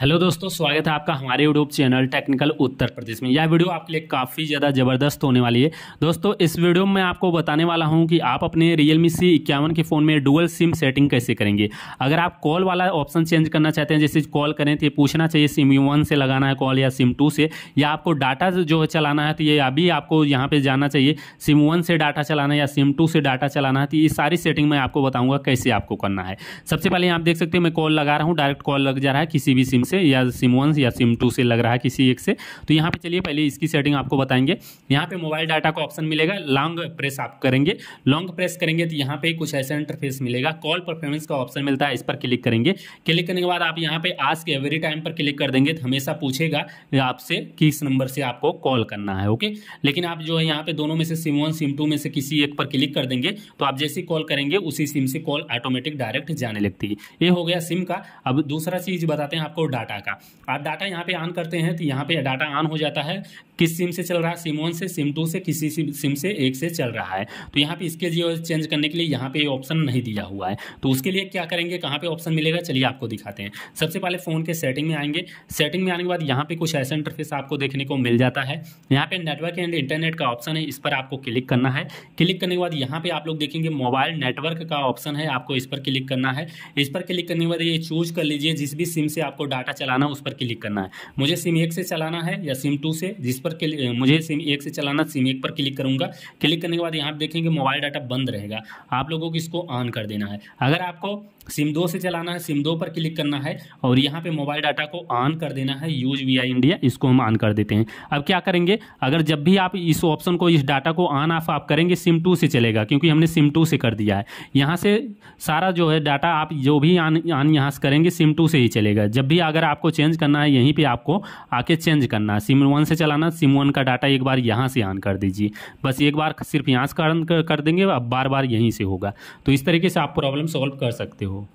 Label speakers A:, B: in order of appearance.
A: hello दोस्तों स्वागत है आपका हमारे YouTube channel technical Uttar Pradesh में यह वीडियो आपके लिए काफ़ी ज़्यादा ज़बरदस्त होने वाली है दोस्तों इस वीडियो में मैं आपको बताने वाला हूं कि आप अपने रियल मी सी इक्यावन के फ़ोन में डुअल सिम सेटिंग कैसे करेंगे अगर आप कॉल वाला ऑप्शन चेंज करना चाहते हैं जैसे कॉल करें तो ये पूछना चाहिए सिम वन से लगाना है कॉल या सिम टू से या आपको डाटा जो है चलाना है तो ये अभी आपको यहाँ पर जाना चाहिए सिम वन से डाटा चलाना है या सिम टू से डाटा चलाना है तो ये सारी सेटिंग मैं आपको बताऊँगा कैसे आपको करना है सबसे पहले आप देख सकते हैं मैं कॉल लगा रहा हूँ डायरेक्ट कॉल लग जा रहा है किसी भी सिम से या सिम वन या सिम टू से लग रहा है किसी एक से तो यहाँ पे चलिए पहले इसकी सेटिंग आपको बताएंगे यहाँ पे मोबाइल डाटा का ऑप्शन मिलेगा लॉन्ग प्रेस आप करेंगे लॉन्ग प्रेस करेंगे तो यहाँ पे कुछ ऐसा इंटरफेस मिलेगा कॉल परफॉर्मेंस का ऑप्शन मिलता है इस पर क्लिक करेंगे क्लिक करने के बाद आप यहाँ पे आज के एवरी टाइम पर क्लिक कर देंगे तो हमेशा पूछेगा आपसे किस नंबर से आपको कॉल करना है ओके लेकिन आप जो है यहाँ पे दोनों में से सिम वन सिम टू में से किसी एक पर क्लिक कर देंगे तो आप जैसे कॉल करेंगे उसी सिम से कॉल ऑटोमेटिक डायरेक्ट जाने लगती है ये हो गया सिम का अब दूसरा चीज़ बताते हैं आपको डाटा का आप डाटा यहाँ पे ऑन करते हैं तो यहाँ पे डाटा ऑन हो जाता है किस सिम से चल रहा है सिम वन से सिम टू से किसी सिम से एक से चल रहा है तो यहाँ पे इसके जियो चेंज करने के लिए यहाँ पे ऑप्शन नहीं दिया हुआ है तो उसके लिए क्या करेंगे कहाँ पे ऑप्शन मिलेगा चलिए आपको दिखाते हैं सबसे पहले फ़ोन के सेटिंग में आएंगे सेटिंग में आने के बाद यहाँ पे कुछ ऐसा इंटरफेस आपको देखने को मिल जाता है यहाँ पे नेटवर्क एंड इंटरनेट का ऑप्शन है इस पर आपको क्लिक करना है क्लिक करने के बाद यहाँ पे आप लोग देखेंगे मोबाइल नेटवर्क का ऑप्शन है आपको इस पर क्लिक करना है इस पर क्लिक करने के बाद ये चूज कर लीजिए जिस भी सिम से आपको डाटा डाटा चलाना उस पर क्लिक करना है मुझे सिम एक से चलाना है या सिम टू से जिस पर मुझे सिम एक से चलाना सिम एक पर क्लिक करूँगा क्लिक करने के बाद यहाँ देखेंगे मोबाइल डाटा बंद रहेगा आप लोगों को इसको ऑन कर देना है अगर आपको सिम दो से चलाना है सिम दो पर क्लिक करना है और यहाँ पे मोबाइल डाटा को ऑन कर देना है यूज वी आई इंडिया इसको हम ऑन कर देते हैं अब क्या करेंगे अगर जब भी आप इस ऑप्शन को इस डाटा को ऑन ऑफ आप करेंगे सिम टू से चलेगा क्योंकि हमने सिम टू से कर दिया है यहाँ से सारा जो है डाटा आप जो भी ऑन ऑन यहाँ से करेंगे सिम टू से ही चलेगा जब भी अगर अगर आपको चेंज करना है यहीं पे आपको आके चेंज करना है सिम वन से चलाना सिम वन का डाटा एक बार यहाँ से ऑन कर दीजिए बस एक बार सिर्फ यहाँ से कर देंगे अब बार बार यहीं से होगा तो इस तरीके से आप प्रॉब्लम सॉल्व कर सकते हो